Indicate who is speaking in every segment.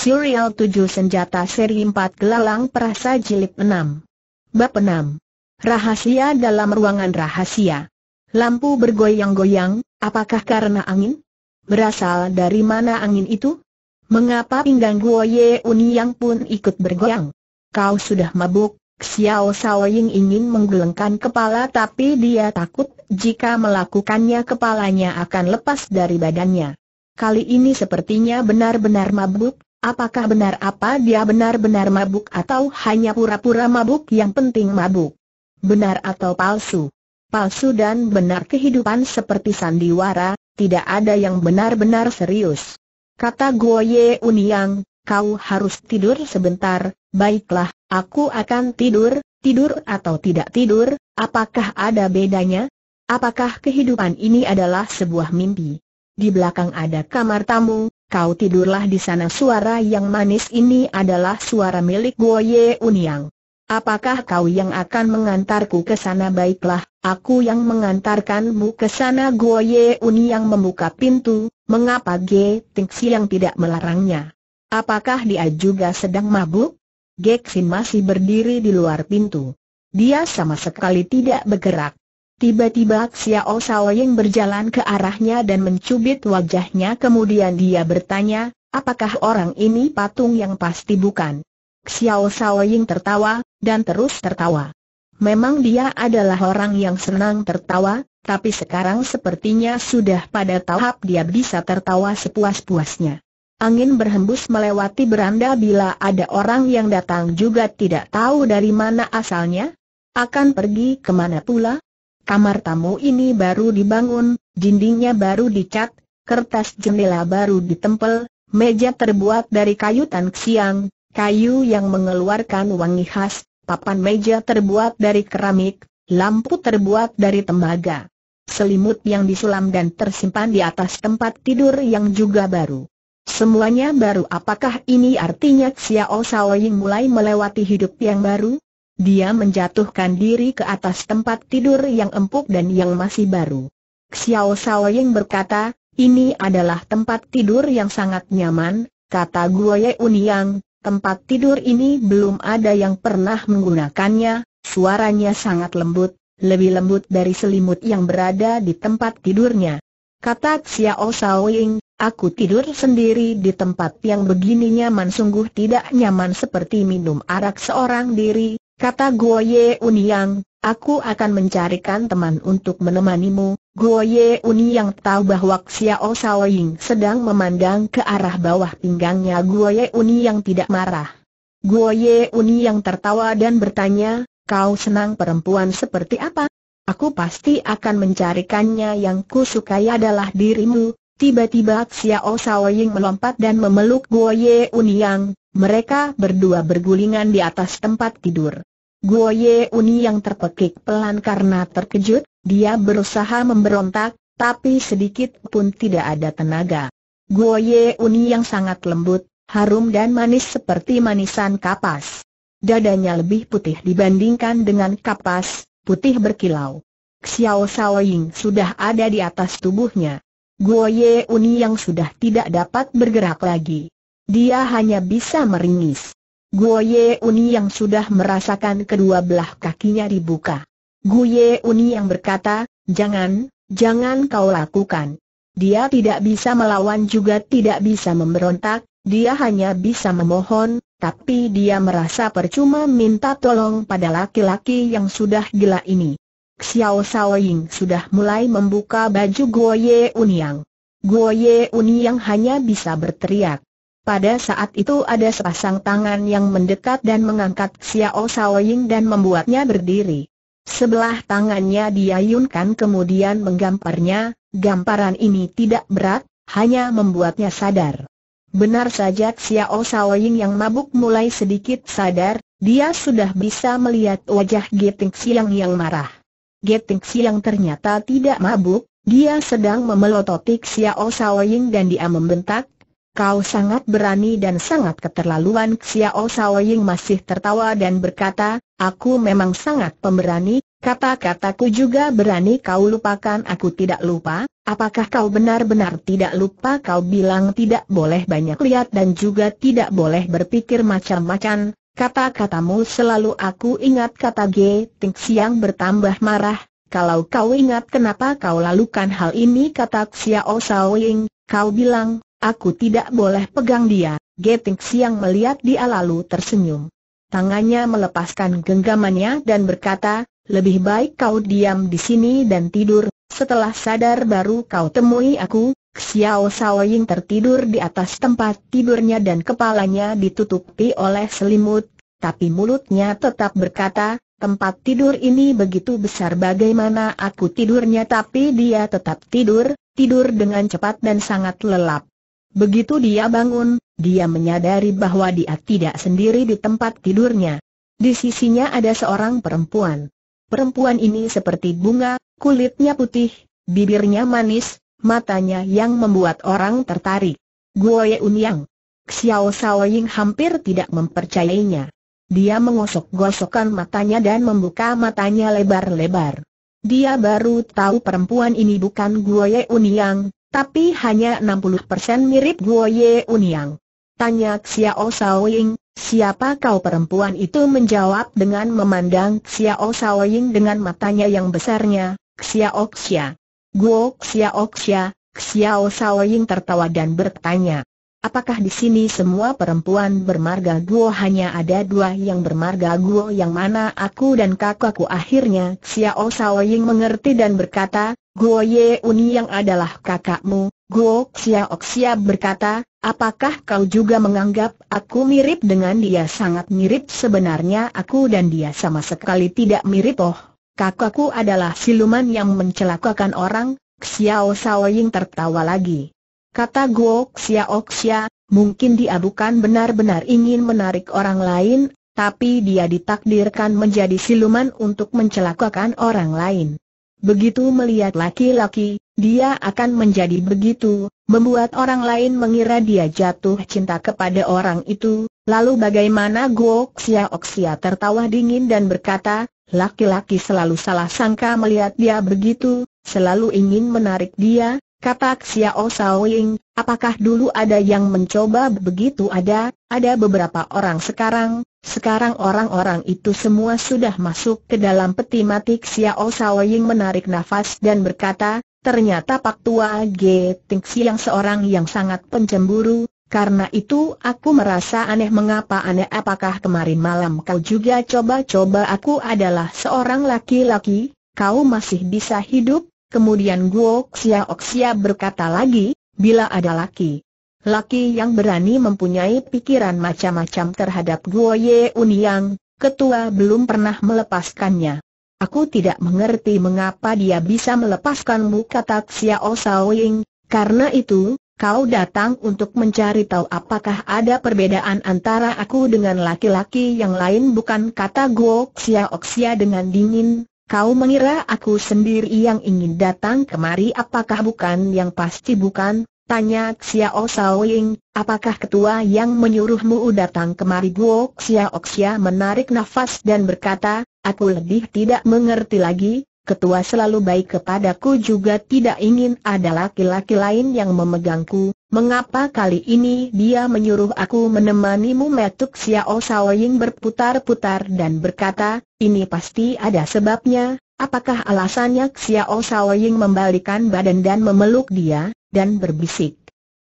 Speaker 1: Serial 7 Senjata Seri 4 Gelalang Perasa Jilid 6 Bab 6 Rahasia dalam ruangan rahasia Lampu bergoyang-goyang, apakah karena angin? Berasal dari mana angin itu? Mengapa pinggang un yang pun ikut bergoyang? Kau sudah mabuk, Xiao sao ying ingin menggelengkan kepala tapi dia takut jika melakukannya kepalanya akan lepas dari badannya. Kali ini sepertinya benar-benar mabuk, Apakah benar apa dia benar-benar mabuk atau hanya pura-pura mabuk yang penting mabuk? Benar atau palsu? Palsu dan benar kehidupan seperti sandiwara, tidak ada yang benar-benar serius. Kata Goye Uniang, kau harus tidur sebentar, baiklah, aku akan tidur, tidur atau tidak tidur, apakah ada bedanya? Apakah kehidupan ini adalah sebuah mimpi? Di belakang ada kamar tamu, kau tidurlah di sana suara yang manis ini adalah suara milik Guo Ye Uniang. Apakah kau yang akan mengantarku ke sana baiklah, aku yang mengantarkanmu ke sana Guo Ye Uniang membuka pintu, mengapa Ge Ting yang tidak melarangnya? Apakah dia juga sedang mabuk? Sin masih berdiri di luar pintu. Dia sama sekali tidak bergerak. Tiba-tiba Xiao Saoying berjalan ke arahnya dan mencubit wajahnya kemudian dia bertanya, apakah orang ini patung yang pasti bukan? Xiao Saoying tertawa, dan terus tertawa. Memang dia adalah orang yang senang tertawa, tapi sekarang sepertinya sudah pada tahap dia bisa tertawa sepuas-puasnya. Angin berhembus melewati beranda bila ada orang yang datang juga tidak tahu dari mana asalnya. Akan pergi kemana pula? Kamar tamu ini baru dibangun, dindingnya baru dicat, kertas jendela baru ditempel, meja terbuat dari kayu tan kayu yang mengeluarkan wangi khas, papan meja terbuat dari keramik, lampu terbuat dari tembaga. Selimut yang disulam dan tersimpan di atas tempat tidur yang juga baru. Semuanya baru apakah ini artinya Xiao Xiaoying mulai melewati hidup yang baru? Dia menjatuhkan diri ke atas tempat tidur yang empuk dan yang masih baru. Xiao Sao berkata, ini adalah tempat tidur yang sangat nyaman, kata Guo Guoye Uniang, tempat tidur ini belum ada yang pernah menggunakannya, suaranya sangat lembut, lebih lembut dari selimut yang berada di tempat tidurnya. Kata Xiao Sao aku tidur sendiri di tempat yang begini nyaman sungguh tidak nyaman seperti minum arak seorang diri, Kata Guo Ye Uniang, aku akan mencarikan teman untuk menemanimu. Guo Ye Uniang tahu bahwa Xiao Shaoying sedang memandang ke arah bawah pinggangnya Guo Ye Uniang tidak marah. Guo Ye Uniang tertawa dan bertanya, kau senang perempuan seperti apa? Aku pasti akan mencarikannya yang kusukai adalah dirimu. Tiba-tiba Xiao Shaoying melompat dan memeluk Guo Ye Uniang, mereka berdua bergulingan di atas tempat tidur. Guo Ye Uni yang terpekik pelan karena terkejut, dia berusaha memberontak, tapi sedikit pun tidak ada tenaga. Guo Ye Uni yang sangat lembut, harum dan manis seperti manisan kapas. Dadanya lebih putih dibandingkan dengan kapas, putih berkilau. Xiao Ying sudah ada di atas tubuhnya. Guo Ye Uni yang sudah tidak dapat bergerak lagi. Dia hanya bisa meringis. Guo Ye Uni yang sudah merasakan kedua belah kakinya dibuka. Guo Ye Uni yang berkata, jangan, jangan kau lakukan. Dia tidak bisa melawan juga tidak bisa memberontak, dia hanya bisa memohon, tapi dia merasa percuma minta tolong pada laki-laki yang sudah gila ini. Xiao Ying sudah mulai membuka baju Guo Ye Uni yang hanya bisa berteriak. Pada saat itu ada sepasang tangan yang mendekat dan mengangkat Xiao Shaoying dan membuatnya berdiri. Sebelah tangannya diayunkan kemudian menggamparnya, gamparan ini tidak berat, hanya membuatnya sadar. Benar saja Xiao Shaoying yang mabuk mulai sedikit sadar, dia sudah bisa melihat wajah Geting Siang yang marah. Geting Siang ternyata tidak mabuk, dia sedang memelototik Xiao Shaoying dan dia membentak, kau sangat berani dan sangat keterlaluan Xiao Saoying masih tertawa dan berkata, aku memang sangat pemberani, kata-kataku juga berani kau lupakan aku tidak lupa, apakah kau benar-benar tidak lupa kau bilang tidak boleh banyak lihat dan juga tidak boleh berpikir macam-macam, kata-katamu selalu aku ingat kata G. Ting Siang bertambah marah, kalau kau ingat kenapa kau lakukan hal ini kata Xiao Saoying, kau bilang, Aku tidak boleh pegang dia, Geting Siang melihat dia lalu tersenyum. Tangannya melepaskan genggamannya dan berkata, lebih baik kau diam di sini dan tidur, setelah sadar baru kau temui aku, Xiao Saoying tertidur di atas tempat tidurnya dan kepalanya ditutupi oleh selimut, tapi mulutnya tetap berkata, tempat tidur ini begitu besar bagaimana aku tidurnya tapi dia tetap tidur, tidur dengan cepat dan sangat lelap. Begitu dia bangun, dia menyadari bahwa dia tidak sendiri di tempat tidurnya. Di sisinya ada seorang perempuan. Perempuan ini seperti bunga, kulitnya putih, bibirnya manis, matanya yang membuat orang tertarik. Guoye Unyang. Xiao Saoying hampir tidak mempercayainya. Dia mengosok-gosokkan matanya dan membuka matanya lebar-lebar. Dia baru tahu perempuan ini bukan Guoye Unyang, tapi hanya 60% mirip Guo Ye Uniang. Tanya Xiao Saoying, siapa kau perempuan itu menjawab dengan memandang Xiao Saoying dengan matanya yang besarnya, Xiao Xia. Guo Xiao Xia, Xiao Saoying tertawa dan bertanya, Apakah di sini semua perempuan bermarga Guo hanya ada dua yang bermarga Guo yang mana aku dan kakakku akhirnya Xiao Sao Ying mengerti dan berkata, Guo Ye Uni yang adalah kakakmu, Guo Xiao Xia berkata, apakah kau juga menganggap aku mirip dengan dia sangat mirip sebenarnya aku dan dia sama sekali tidak mirip oh, kakakku adalah siluman yang mencelakakan orang, Xiao Sao Ying tertawa lagi. Kata Guo Xiaoxia, mungkin dia bukan benar-benar ingin menarik orang lain, tapi dia ditakdirkan menjadi siluman untuk mencelakakan orang lain. Begitu melihat laki-laki, dia akan menjadi begitu, membuat orang lain mengira dia jatuh cinta kepada orang itu, lalu bagaimana Guo Xiaoxia tertawa dingin dan berkata, laki-laki selalu salah sangka melihat dia begitu, selalu ingin menarik dia, Kata Xiao Saoying, apakah dulu ada yang mencoba begitu ada, ada beberapa orang sekarang, sekarang orang-orang itu semua sudah masuk ke dalam peti mati Xiao Saoying menarik nafas dan berkata, ternyata Pak Tua G. Ting Siang seorang yang sangat pencemburu, karena itu aku merasa aneh mengapa aneh apakah kemarin malam kau juga coba-coba aku adalah seorang laki-laki, kau masih bisa hidup, Kemudian Guo Xiaoxia berkata lagi, bila ada laki Laki yang berani mempunyai pikiran macam-macam terhadap Guo Ye Uniang, ketua belum pernah melepaskannya. Aku tidak mengerti mengapa dia bisa melepaskanmu kata Sao Saoying, karena itu, kau datang untuk mencari tahu apakah ada perbedaan antara aku dengan laki-laki yang lain bukan kata Guo Xiaoxia dengan dingin, Kau mengira aku sendiri yang ingin datang kemari apakah bukan yang pasti bukan? Tanya Xiao Saoying, apakah ketua yang menyuruhmu datang kemari Guo Xiao Xia menarik nafas dan berkata, aku lebih tidak mengerti lagi, ketua selalu baik kepadaku juga tidak ingin ada laki-laki lain yang memegangku, Mengapa kali ini dia menyuruh aku menemanimu Metuk Xiao Saoying berputar-putar dan berkata, ini pasti ada sebabnya, apakah alasannya Xiao Saoying membalikan badan dan memeluk dia, dan berbisik.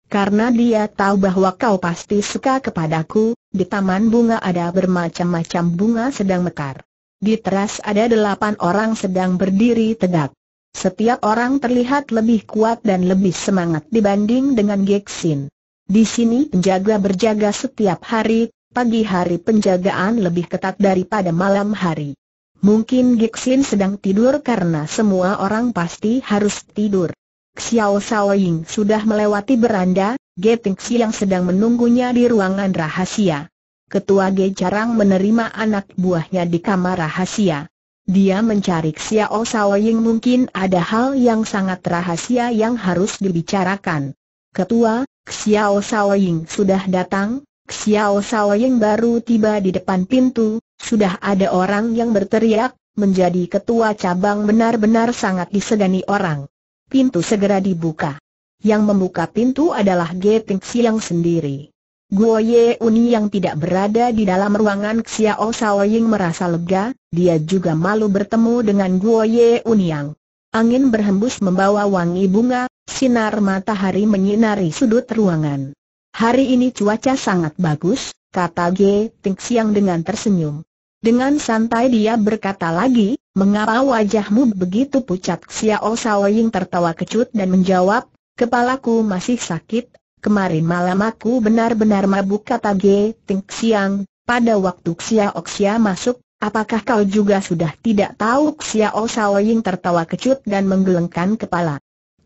Speaker 1: Karena dia tahu bahwa kau pasti suka kepadaku, di taman bunga ada bermacam-macam bunga sedang mekar. Di teras ada delapan orang sedang berdiri tegak. Setiap orang terlihat lebih kuat dan lebih semangat dibanding dengan Geksin. Di sini penjaga berjaga setiap hari, pagi hari penjagaan lebih ketat daripada malam hari. Mungkin Geksin sedang tidur karena semua orang pasti harus tidur. Xiao Shaoying sudah melewati beranda, Ge yang sedang menunggunya di ruangan rahasia. Ketua Ge jarang menerima anak buahnya di kamar rahasia. Dia mencari Xiao Saoying mungkin ada hal yang sangat rahasia yang harus dibicarakan. Ketua, Xiao Saoying sudah datang, Xiao Saoying baru tiba di depan pintu, sudah ada orang yang berteriak, menjadi ketua cabang benar-benar sangat disegani orang. Pintu segera dibuka. Yang membuka pintu adalah Geting Siang sendiri. Guo Ye Uni yang tidak berada di dalam ruangan Xiao Xiaoying merasa lega, dia juga malu bertemu dengan Guo Ye Uni yang. Angin berhembus membawa wangi bunga, sinar matahari menyinari sudut ruangan. Hari ini cuaca sangat bagus, kata Ge Ting Xiang dengan tersenyum. Dengan santai dia berkata lagi, mengapa wajahmu begitu pucat? Xiao Xiaoying tertawa kecut dan menjawab, kepalaku masih sakit, kemarin malam aku benar-benar mabuk kata G. Ting Siang, pada waktu Xia Oxia masuk, apakah kau juga sudah tidak tahu Xia oh Ying tertawa kecut dan menggelengkan kepala.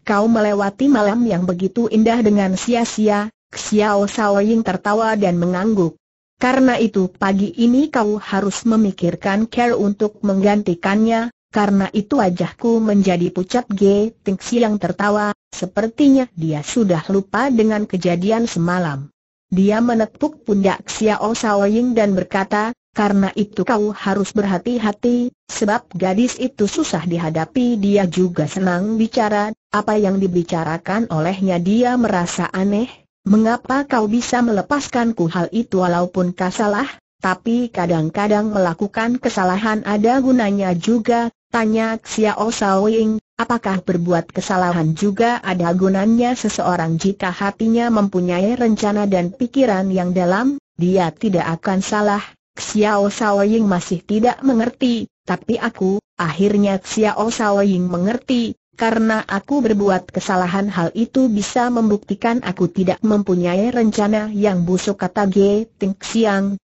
Speaker 1: Kau melewati malam yang begitu indah dengan sia-sia, Xia oh Ying tertawa dan mengangguk. Karena itu pagi ini kau harus memikirkan care untuk menggantikannya, karena itu wajahku menjadi pucat G. Ting Siang tertawa, sepertinya dia sudah lupa dengan kejadian semalam. Dia menepuk pundak Xiao Saoying dan berkata, karena itu kau harus berhati-hati, sebab gadis itu susah dihadapi dia juga senang bicara, apa yang dibicarakan olehnya dia merasa aneh, mengapa kau bisa melepaskanku hal itu walaupun kau salah, tapi kadang-kadang melakukan kesalahan ada gunanya juga, Tanya Xiao Ying, apakah berbuat kesalahan juga ada gunanya seseorang jika hatinya mempunyai rencana dan pikiran yang dalam, dia tidak akan salah. Xiao Ying masih tidak mengerti, tapi aku, akhirnya Xiao Ying mengerti, karena aku berbuat kesalahan hal itu bisa membuktikan aku tidak mempunyai rencana yang busuk kata Ge Ting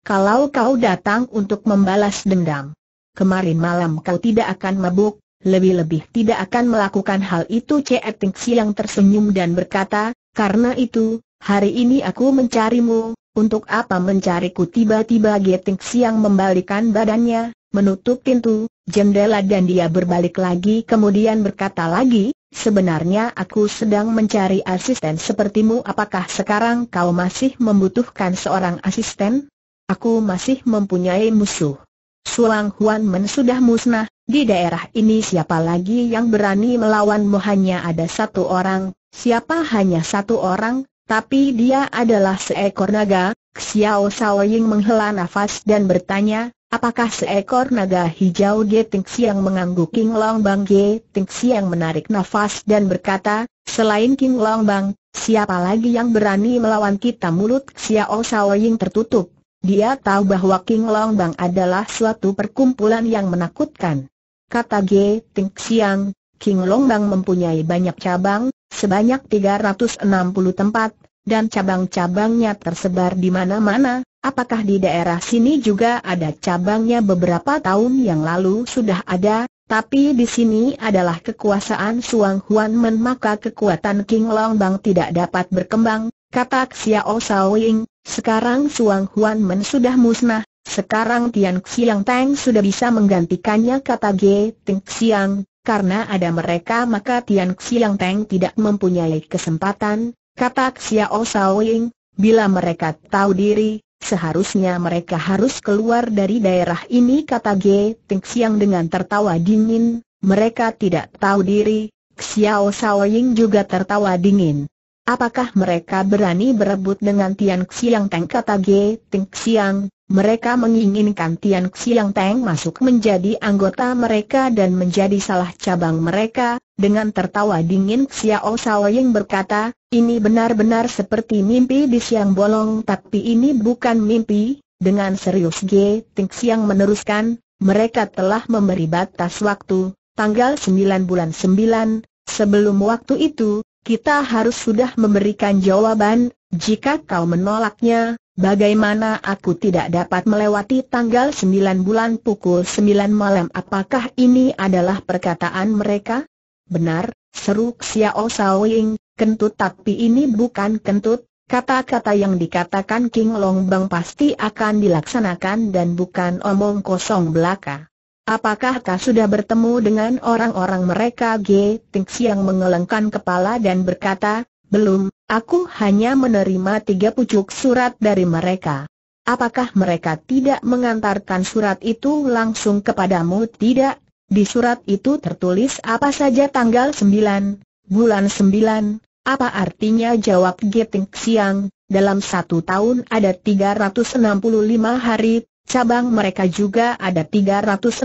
Speaker 1: kalau kau datang untuk membalas dendam kemarin malam kau tidak akan mabuk, lebih-lebih tidak akan melakukan hal itu Cek Ting Siang tersenyum dan berkata, karena itu, hari ini aku mencarimu, untuk apa mencariku tiba-tiba Geting Siang membalikan badannya, menutup pintu, jendela dan dia berbalik lagi kemudian berkata lagi, sebenarnya aku sedang mencari asisten sepertimu apakah sekarang kau masih membutuhkan seorang asisten? Aku masih mempunyai musuh. Sulang Huan Men sudah musnah, di daerah ini siapa lagi yang berani melawanmu hanya ada satu orang, siapa hanya satu orang, tapi dia adalah seekor naga, Xiao Ying menghela nafas dan bertanya, apakah seekor naga hijau Ge Ting Siang mengangguk King Long Bang Ge Ting Siang menarik nafas dan berkata, selain King Long Bang, siapa lagi yang berani melawan kita mulut Xiao Ying tertutup. Dia tahu bahwa King Long Bang adalah suatu perkumpulan yang menakutkan. Kata G. Ting Xiang, King Bang mempunyai banyak cabang, sebanyak 360 tempat, dan cabang-cabangnya tersebar di mana-mana. Apakah di daerah sini juga ada cabangnya beberapa tahun yang lalu sudah ada, tapi di sini adalah kekuasaan Suang Huan Men maka kekuatan King Long Bang tidak dapat berkembang, kata Xiao Saoying, sekarang Suang Huan Men sudah musnah, sekarang Tian Xiang Tang sudah bisa menggantikannya kata Ge Ting Xiang, karena ada mereka maka Tian Xiang Tang tidak mempunyai kesempatan, kata Xiao Ying, bila mereka tahu diri, seharusnya mereka harus keluar dari daerah ini kata Ge Ting Xiang dengan tertawa dingin, mereka tidak tahu diri, Xiao Ying juga tertawa dingin. Apakah mereka berani berebut dengan Tian Xiang Teng kata Ge Ting Xiang? Mereka menginginkan Tian Xiang Teng masuk menjadi anggota mereka dan menjadi salah cabang mereka. Dengan tertawa dingin Xiao Saoying berkata, ini benar-benar seperti mimpi di siang bolong tapi ini bukan mimpi. Dengan serius Ge Ting Xiang meneruskan, mereka telah memberi batas waktu, tanggal 9 bulan 9, Sebelum waktu itu, kita harus sudah memberikan jawaban, jika kau menolaknya, bagaimana aku tidak dapat melewati tanggal 9 bulan pukul 9 malam apakah ini adalah perkataan mereka? Benar, seru Xiao Saoying, kentut tapi ini bukan kentut, kata-kata yang dikatakan King Longbang pasti akan dilaksanakan dan bukan omong kosong belaka. Apakah kau sudah bertemu dengan orang-orang mereka G. Ting Siang mengelengkan kepala dan berkata, belum, aku hanya menerima tiga pucuk surat dari mereka. Apakah mereka tidak mengantarkan surat itu langsung kepadamu? Tidak, di surat itu tertulis apa saja tanggal sembilan, bulan sembilan. apa artinya jawab Geting Siang, dalam satu tahun ada 365 hari, Cabang mereka juga ada 365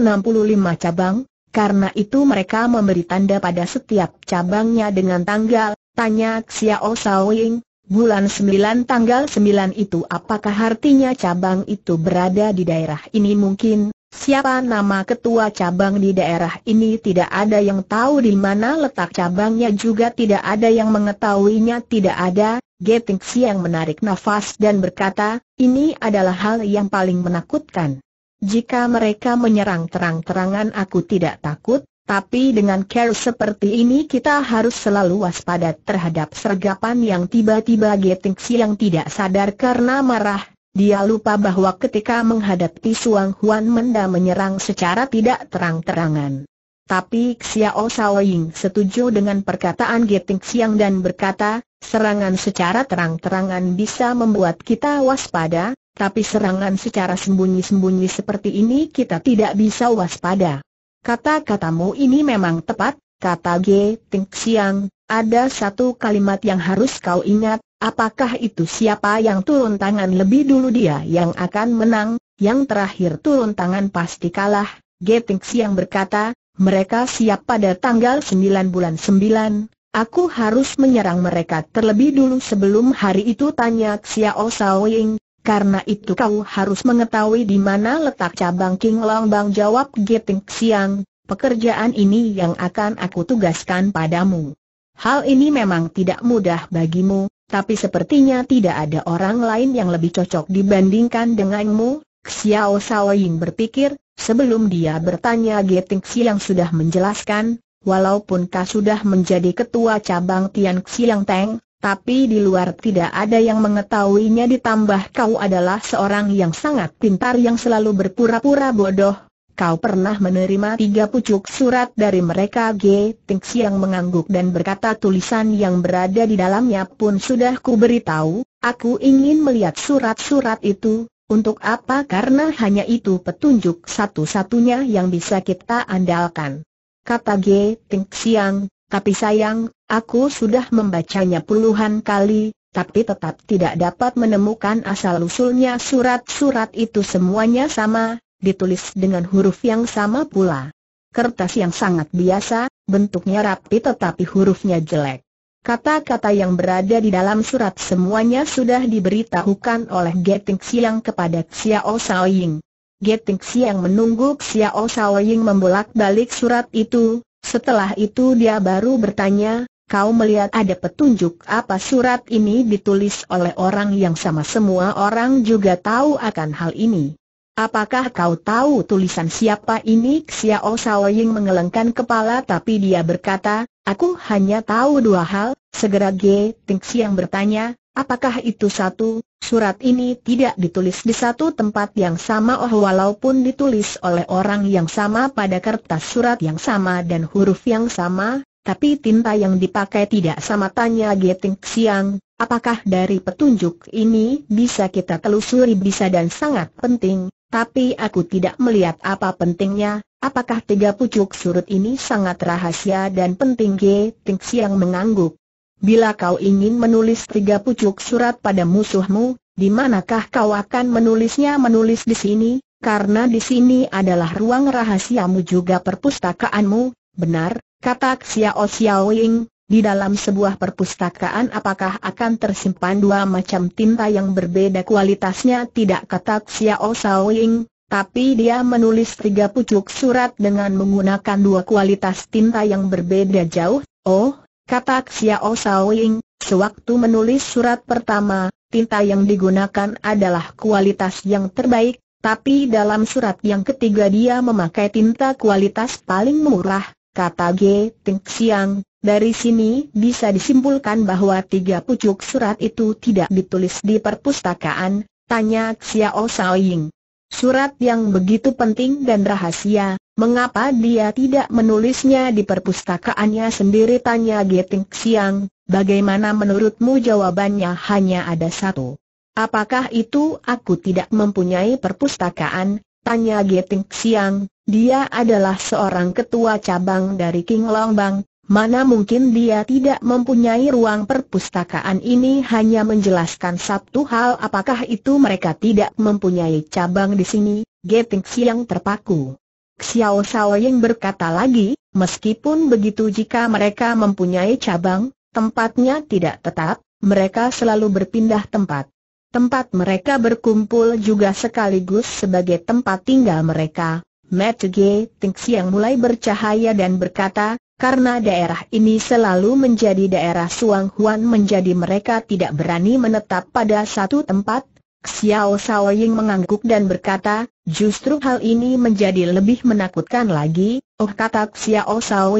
Speaker 1: cabang, karena itu mereka memberi tanda pada setiap cabangnya dengan tanggal, tanya Xiao Saoying, bulan 9 tanggal 9 itu apakah artinya cabang itu berada di daerah ini mungkin, siapa nama ketua cabang di daerah ini tidak ada yang tahu di mana letak cabangnya juga tidak ada yang mengetahuinya tidak ada, Geting Siang menarik nafas dan berkata, ini adalah hal yang paling menakutkan. Jika mereka menyerang terang-terangan aku tidak takut, tapi dengan care seperti ini kita harus selalu waspada terhadap sergapan yang tiba-tiba Geting Siang tidak sadar karena marah. Dia lupa bahwa ketika menghadapi Suang Huan Menda menyerang secara tidak terang-terangan tapi Xiao Saoying setuju dengan perkataan Geting Xiang dan berkata, serangan secara terang-terangan bisa membuat kita waspada, tapi serangan secara sembunyi-sembunyi seperti ini kita tidak bisa waspada. Kata-katamu ini memang tepat, kata Geting Xiang. ada satu kalimat yang harus kau ingat, apakah itu siapa yang turun tangan lebih dulu dia yang akan menang, yang terakhir turun tangan pasti kalah. Geting Xiang berkata, mereka siap pada tanggal 9 bulan 9, aku harus menyerang mereka terlebih dulu sebelum hari itu tanya Xiao Saoying, karena itu kau harus mengetahui di mana letak cabang King Bang. jawab Geting Xiang, pekerjaan ini yang akan aku tugaskan padamu. Hal ini memang tidak mudah bagimu, tapi sepertinya tidak ada orang lain yang lebih cocok dibandingkan denganmu, Xiao Saoying berpikir, Sebelum dia bertanya Geting yang sudah menjelaskan, walaupun kau sudah menjadi ketua cabang Tian Xiang Teng, tapi di luar tidak ada yang mengetahuinya ditambah kau adalah seorang yang sangat pintar yang selalu berpura-pura bodoh. Kau pernah menerima tiga pucuk surat dari mereka G. Tingsi yang mengangguk dan berkata tulisan yang berada di dalamnya pun sudah ku beritahu, aku ingin melihat surat-surat itu, untuk apa karena hanya itu petunjuk satu-satunya yang bisa kita andalkan. Kata G. Ting Siang, tapi sayang, aku sudah membacanya puluhan kali, tapi tetap tidak dapat menemukan asal-usulnya surat-surat itu semuanya sama, ditulis dengan huruf yang sama pula. Kertas yang sangat biasa, bentuknya rapi tetapi hurufnya jelek. Kata-kata yang berada di dalam surat semuanya sudah diberitahukan oleh Geting Siang kepada Xiao Saoying. Geting Siang menunggu Xiao Saoying membolak-balik surat itu, setelah itu dia baru bertanya, kau melihat ada petunjuk apa surat ini ditulis oleh orang yang sama semua orang juga tahu akan hal ini. Apakah kau tahu tulisan siapa ini? Xiao Saoying mengelengkan kepala tapi dia berkata, Aku hanya tahu dua hal, segera G. Tingsi yang bertanya, apakah itu satu, surat ini tidak ditulis di satu tempat yang sama oh walaupun ditulis oleh orang yang sama pada kertas surat yang sama dan huruf yang sama, tapi tinta yang dipakai tidak sama tanya Tingsi yang, apakah dari petunjuk ini bisa kita telusuri bisa dan sangat penting, tapi aku tidak melihat apa pentingnya, apakah tiga pucuk surut ini sangat rahasia dan penting G. Ting Siang mengangguk. Bila kau ingin menulis tiga pucuk surat pada musuhmu, di manakah kau akan menulisnya menulis di sini, karena di sini adalah ruang rahasiamu juga perpustakaanmu, benar, kata Xiao Xiaoying, di dalam sebuah perpustakaan apakah akan tersimpan dua macam tinta yang berbeda kualitasnya tidak kata Xiao Saoying, tapi dia menulis tiga pucuk surat dengan menggunakan dua kualitas tinta yang berbeda jauh. Oh, kata Xiao Saoying, sewaktu menulis surat pertama, tinta yang digunakan adalah kualitas yang terbaik, tapi dalam surat yang ketiga dia memakai tinta kualitas paling murah, kata G. Ting Xiang dari sini bisa disimpulkan bahwa tiga pucuk surat itu tidak ditulis di perpustakaan, tanya Xiao Saoying. Surat yang begitu penting dan rahasia, mengapa dia tidak menulisnya di perpustakaannya sendiri tanya Geting Xiang, bagaimana menurutmu jawabannya hanya ada satu. Apakah itu aku tidak mempunyai perpustakaan, tanya Geting Xiang, dia adalah seorang ketua cabang dari King Longbang, Mana mungkin dia tidak mempunyai ruang perpustakaan ini hanya menjelaskan satu hal apakah itu mereka tidak mempunyai cabang di sini, Geting Siang terpaku. Xiao Xiao yang berkata lagi, meskipun begitu jika mereka mempunyai cabang, tempatnya tidak tetap, mereka selalu berpindah tempat. Tempat mereka berkumpul juga sekaligus sebagai tempat tinggal mereka. Matt G. Ting yang mulai bercahaya dan berkata, karena daerah ini selalu menjadi daerah Suang Huan menjadi mereka tidak berani menetap pada satu tempat, Xiao Sao mengangguk dan berkata, justru hal ini menjadi lebih menakutkan lagi, oh kata Xiao Sao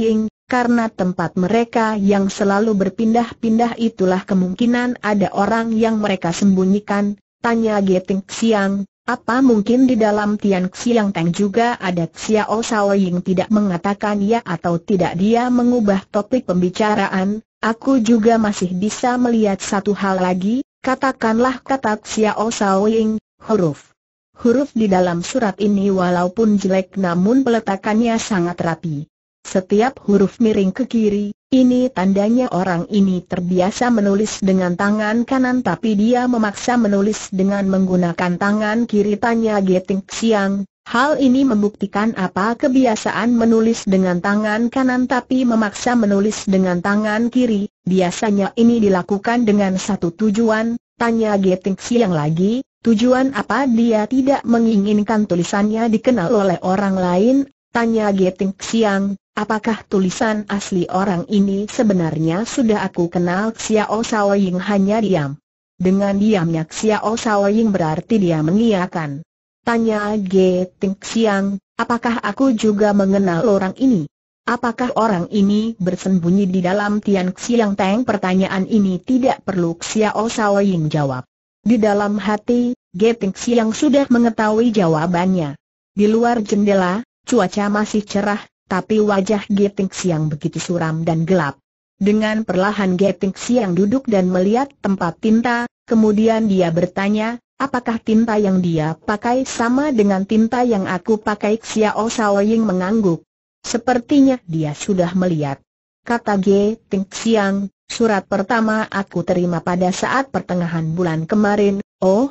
Speaker 1: karena tempat mereka yang selalu berpindah-pindah itulah kemungkinan ada orang yang mereka sembunyikan, tanya Geting Xiang, apa mungkin di dalam Tian Xiang Teng juga ada Xiao Sao Ying tidak mengatakan ya atau tidak dia mengubah topik pembicaraan, aku juga masih bisa melihat satu hal lagi, katakanlah kata Xiao Sao Ying, huruf. Huruf di dalam surat ini walaupun jelek namun peletakannya sangat rapi. Setiap huruf miring ke kiri, ini tandanya orang ini terbiasa menulis dengan tangan kanan tapi dia memaksa menulis dengan menggunakan tangan kiri tanya Geting Siang. Hal ini membuktikan apa kebiasaan menulis dengan tangan kanan tapi memaksa menulis dengan tangan kiri, biasanya ini dilakukan dengan satu tujuan, tanya Geting Siang lagi, tujuan apa dia tidak menginginkan tulisannya dikenal oleh orang lain, tanya Geting Siang, Apakah tulisan asli orang ini sebenarnya sudah aku kenal Xiao Ying hanya diam. Dengan diamnya Xiao Ying berarti dia mengiyakan. Tanya Ge Ting Xiang, apakah aku juga mengenal orang ini? Apakah orang ini bersembunyi di dalam Tian Xiang Teng? Pertanyaan ini tidak perlu Xiao Ying jawab. Di dalam hati, Ge Ting Xiang sudah mengetahui jawabannya. Di luar jendela, cuaca masih cerah, tapi wajah Geting Siang begitu suram dan gelap. Dengan perlahan Geting Siang duduk dan melihat tempat tinta, kemudian dia bertanya, apakah tinta yang dia pakai sama dengan tinta yang aku pakai Xiao Saoying mengangguk. Sepertinya dia sudah melihat. Kata Geting Siang, surat pertama aku terima pada saat pertengahan bulan kemarin, oh?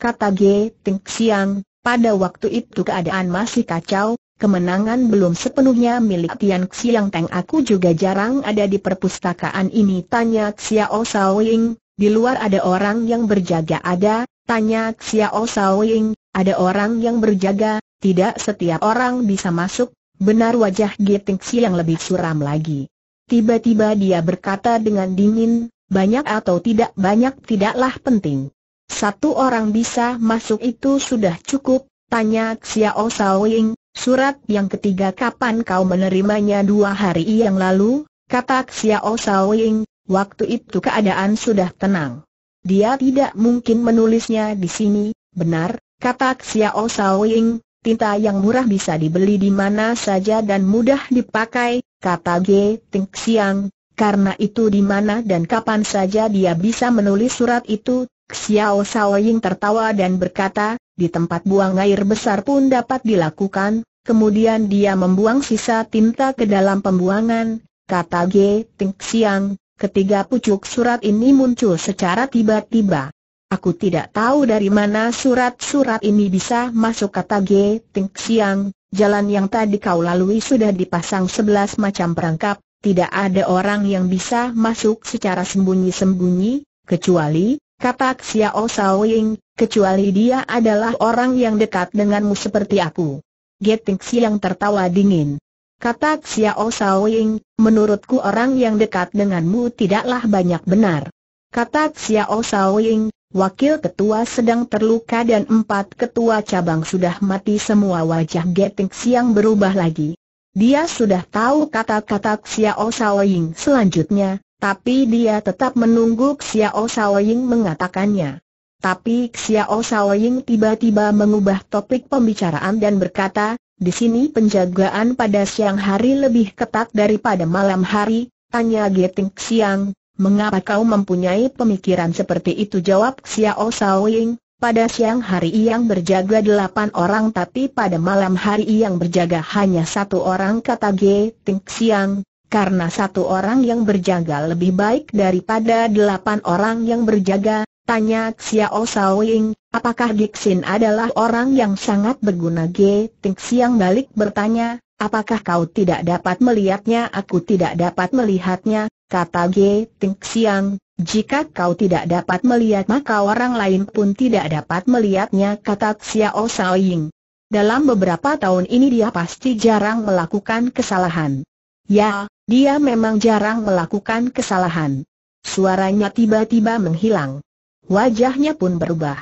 Speaker 1: Kata Geting Siang, pada waktu itu keadaan masih kacau, Kemenangan belum sepenuhnya milik Tian Xiang Teng aku juga jarang ada di perpustakaan ini tanya Xiao Ying, di luar ada orang yang berjaga ada, tanya Xiao Ying, ada orang yang berjaga, tidak setiap orang bisa masuk, benar wajah Giting yang lebih suram lagi. Tiba-tiba dia berkata dengan dingin, banyak atau tidak banyak tidaklah penting. Satu orang bisa masuk itu sudah cukup, tanya Xiao Ying Surat yang ketiga kapan kau menerimanya dua hari yang lalu, kata Xiao Saoying, waktu itu keadaan sudah tenang. Dia tidak mungkin menulisnya di sini, benar, kata Xiao Saoying, tinta yang murah bisa dibeli di mana saja dan mudah dipakai, kata G. Ting Xiang, karena itu di mana dan kapan saja dia bisa menulis surat itu, Xiao Saoying tertawa dan berkata, di tempat buang air besar pun dapat dilakukan, kemudian dia membuang sisa tinta ke dalam pembuangan, kata G. Ting Xiang, ketiga pucuk surat ini muncul secara tiba-tiba. Aku tidak tahu dari mana surat-surat ini bisa masuk kata G. Ting Xiang, jalan yang tadi kau lalui sudah dipasang sebelas macam perangkap, tidak ada orang yang bisa masuk secara sembunyi-sembunyi, kecuali, kata Xiao Sao Ying, kecuali dia adalah orang yang dekat denganmu seperti aku. Geting yang tertawa dingin. Kata Xiao Sao Ying, menurutku orang yang dekat denganmu tidaklah banyak benar. Kata Xiao Sao Ying, wakil ketua sedang terluka dan empat ketua cabang sudah mati semua wajah Geting yang berubah lagi. Dia sudah tahu kata-kata Xiao Sao Ying selanjutnya, tapi dia tetap menunggu Xiao Saoying mengatakannya. Tapi Xiao Saoying tiba-tiba mengubah topik pembicaraan dan berkata, di sini penjagaan pada siang hari lebih ketat daripada malam hari, tanya Geting Xiang, mengapa kau mempunyai pemikiran seperti itu jawab Xiao Saoying, pada siang hari yang berjaga delapan orang tapi pada malam hari yang berjaga hanya satu orang kata Geting Ting Xiang, karena satu orang yang berjaga lebih baik daripada delapan orang yang berjaga, tanya Xiao Ying. apakah Dixin adalah orang yang sangat berguna G. Ting Xiang balik bertanya, apakah kau tidak dapat melihatnya aku tidak dapat melihatnya, kata G. Ting Xiang. jika kau tidak dapat melihat maka orang lain pun tidak dapat melihatnya kata Xiao Ying. Dalam beberapa tahun ini dia pasti jarang melakukan kesalahan. Ya, dia memang jarang melakukan kesalahan. Suaranya tiba-tiba menghilang. Wajahnya pun berubah.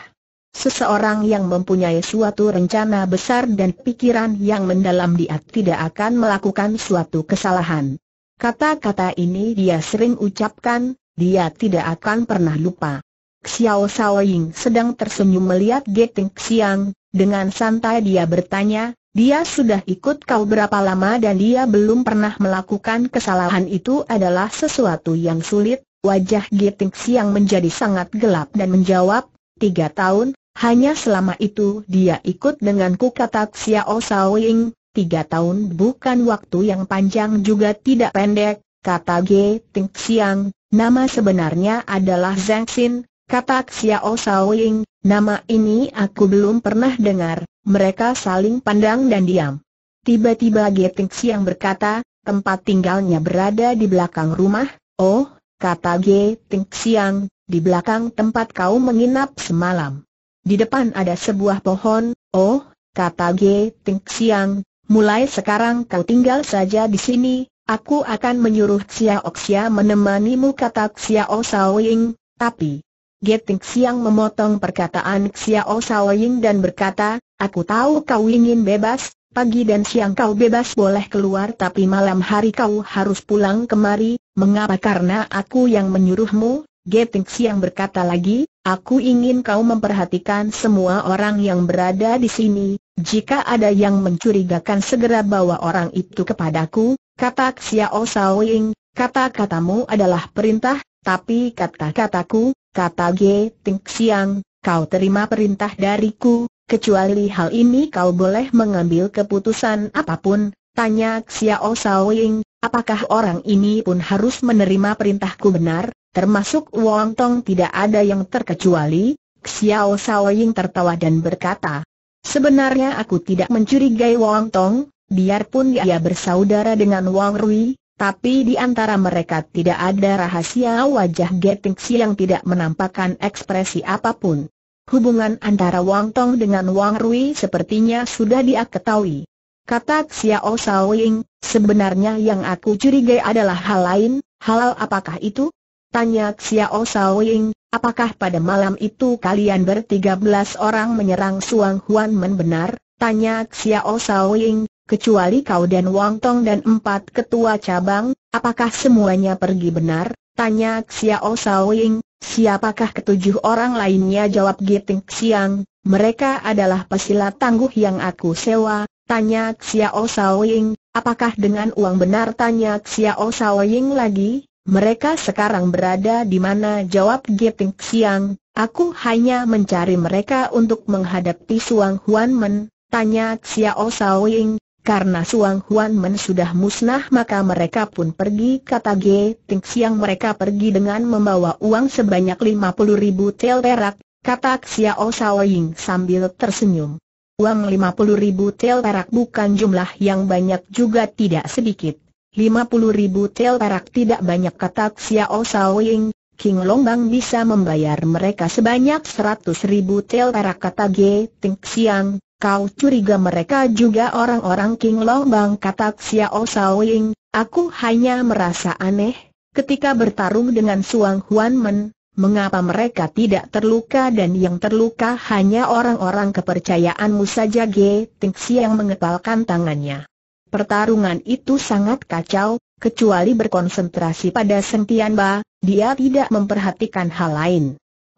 Speaker 1: Seseorang yang mempunyai suatu rencana besar dan pikiran yang mendalam dia tidak akan melakukan suatu kesalahan. Kata-kata ini dia sering ucapkan, dia tidak akan pernah lupa. Xiao Shaoying sedang tersenyum melihat Geteng Xiang, dengan santai dia bertanya, dia sudah ikut kau berapa lama dan dia belum pernah melakukan kesalahan itu adalah sesuatu yang sulit. Wajah Giting Siang menjadi sangat gelap dan menjawab, tiga tahun, hanya selama itu dia ikut denganku kata Xiao Saoying, tiga tahun bukan waktu yang panjang juga tidak pendek, kata Giting Siang, nama sebenarnya adalah Zhang Xin, kata Xiao Saoying, nama ini aku belum pernah dengar, mereka saling pandang dan diam. Tiba-tiba Getings yang berkata, tempat tinggalnya berada di belakang rumah, oh, kata Getings yang, di belakang tempat kau menginap semalam. Di depan ada sebuah pohon, oh, kata Getings yang, mulai sekarang kau tinggal saja di sini, aku akan menyuruh Xiao Xia menemanimu kata Xiao Saoying, tapi, Geting Siang memotong perkataan Xiao Shaoying dan berkata, Aku tahu kau ingin bebas, pagi dan siang kau bebas boleh keluar tapi malam hari kau harus pulang kemari, mengapa karena aku yang menyuruhmu? Geting Siang berkata lagi, aku ingin kau memperhatikan semua orang yang berada di sini, jika ada yang mencurigakan segera bawa orang itu kepadaku, kata Xiao Shaoying, kata-katamu adalah perintah, tapi kata-kataku, kata G. Ting Xiang, kau terima perintah dariku, kecuali hal ini kau boleh mengambil keputusan apapun, tanya Xiao Ying, apakah orang ini pun harus menerima perintahku benar, termasuk Wong Tong tidak ada yang terkecuali, Xiao Ying tertawa dan berkata, Sebenarnya aku tidak mencurigai Wong Tong, biarpun dia bersaudara dengan Wang Rui, tapi di antara mereka tidak ada rahasia wajah Getingsi yang tidak menampakkan ekspresi apapun. Hubungan antara Wang Tong dengan Wang Rui sepertinya sudah dia ketahui. Kata Xiao Saoying, sebenarnya yang aku curigai adalah hal lain, halal apakah itu? Tanya Xiao Saoying, apakah pada malam itu kalian bertiga belas orang menyerang Suang Huan Men benar? Tanya Xiao Saoying, kecuali kau dan Wang Tong dan empat ketua cabang, apakah semuanya pergi benar? Tanya Xiao Saoying, siapakah ketujuh orang lainnya? Jawab Giting Xiang, mereka adalah pesilat tangguh yang aku sewa, tanya Xiao Saoying, apakah dengan uang benar? Tanya Xiao Saoying lagi, mereka sekarang berada di mana? Jawab Giting Xiang, aku hanya mencari mereka untuk menghadapi Suang Huan Men, tanya Xiao Saoying, karena Suang Huan Men sudah musnah maka mereka pun pergi kata G. Ting Siang mereka pergi dengan membawa uang sebanyak 50 ribu tel perak, kata Xiao Saoying sambil tersenyum. Uang 50 ribu tel perak bukan jumlah yang banyak juga tidak sedikit. 50 ribu tel perak tidak banyak kata Xiao Saoying, King Longbang bisa membayar mereka sebanyak 100 ribu tel perak kata G. Ting Xiang, Kau curiga mereka juga orang-orang King Long Bang kata Xiao Saoying, aku hanya merasa aneh, ketika bertarung dengan Suang Huan Men, Mengapa mereka tidak terluka dan yang terluka hanya orang-orang kepercayaanmu saja Ge Ting yang mengepalkan tangannya. Pertarungan itu sangat kacau, kecuali berkonsentrasi pada Tian Ba, dia tidak memperhatikan hal lain.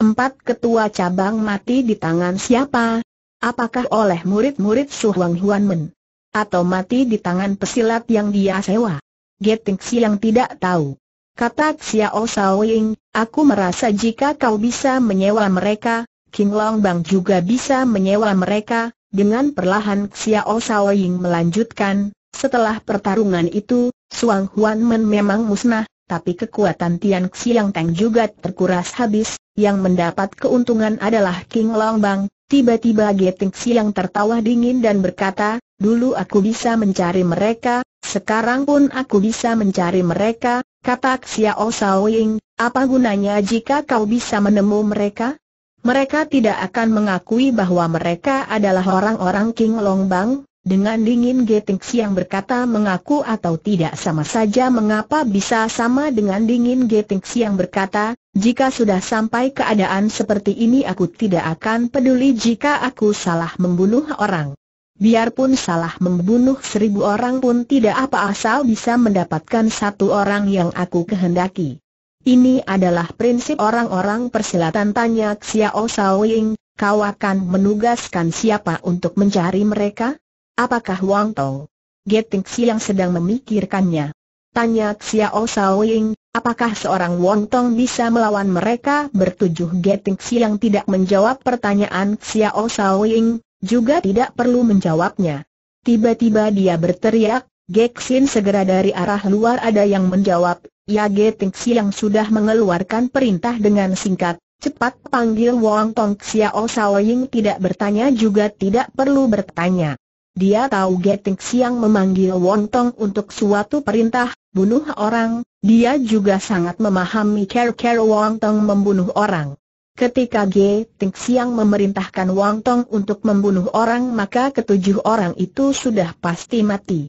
Speaker 1: Empat ketua cabang mati di tangan siapa, Apakah oleh murid-murid Su Huang Huan Men? Atau mati di tangan pesilat yang dia sewa? Geting yang tidak tahu. Kata Xiao Ying, aku merasa jika kau bisa menyewa mereka, King Long Bang juga bisa menyewa mereka, dengan perlahan Xiao Ying melanjutkan, setelah pertarungan itu, Suang Huan Men memang musnah, tapi kekuatan Tian Xiang Teng juga terkuras habis, yang mendapat keuntungan adalah King Long Bang, Tiba-tiba Geting yang tertawa dingin dan berkata, dulu aku bisa mencari mereka, sekarang pun aku bisa mencari mereka, kata Xiao oh Saoying, apa gunanya jika kau bisa menemu mereka? Mereka tidak akan mengakui bahwa mereka adalah orang-orang King Long Bang, dengan dingin Getings yang berkata mengaku atau tidak sama saja mengapa bisa sama dengan dingin Getings yang berkata, jika sudah sampai keadaan seperti ini aku tidak akan peduli jika aku salah membunuh orang. Biarpun salah membunuh seribu orang pun tidak apa asal bisa mendapatkan satu orang yang aku kehendaki. Ini adalah prinsip orang-orang persilatan tanya Xiao Shaoying, kau akan menugaskan siapa untuk mencari mereka? Apakah Wang Tong? Geting yang sedang memikirkannya. Tanya Xiao oh Ying, apakah seorang Wang Tong bisa melawan mereka bertujuh Geting yang tidak menjawab pertanyaan Xiao oh Ying, juga tidak perlu menjawabnya. Tiba-tiba dia berteriak, Xin segera dari arah luar ada yang menjawab, ya Geting yang sudah mengeluarkan perintah dengan singkat, cepat panggil Wang Tong Xiao oh Ying tidak bertanya juga tidak perlu bertanya. Dia tahu Geting Siang memanggil Wong Tong untuk suatu perintah, bunuh orang, dia juga sangat memahami cara-cara Wong Tong membunuh orang. Ketika Geting Siang memerintahkan Wong Tong untuk membunuh orang maka ketujuh orang itu sudah pasti mati.